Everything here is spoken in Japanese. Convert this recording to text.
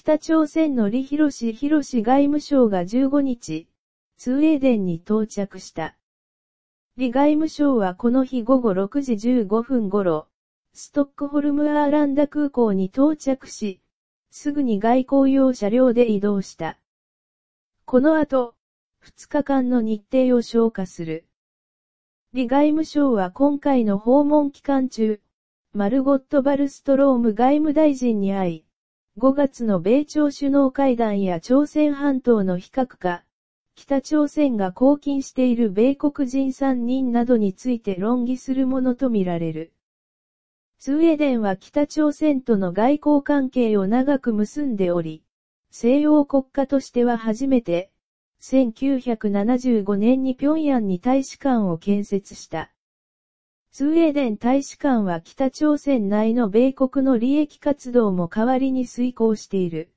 北朝鮮の李博士博士外務省が15日、スウェーデンに到着した。李外務省はこの日午後6時15分頃、ストックホルムアーランダ空港に到着し、すぐに外交用車両で移動した。この後、2日間の日程を消化する。李外務省は今回の訪問期間中、マルゴット・バルストローム外務大臣に会い、5月の米朝首脳会談や朝鮮半島の非核化、北朝鮮が抗菌している米国人3人などについて論議するものとみられる。スウェーデンは北朝鮮との外交関係を長く結んでおり、西洋国家としては初めて、1975年に平壌に大使館を建設した。スウェーデン大使館は北朝鮮内の米国の利益活動も代わりに遂行している。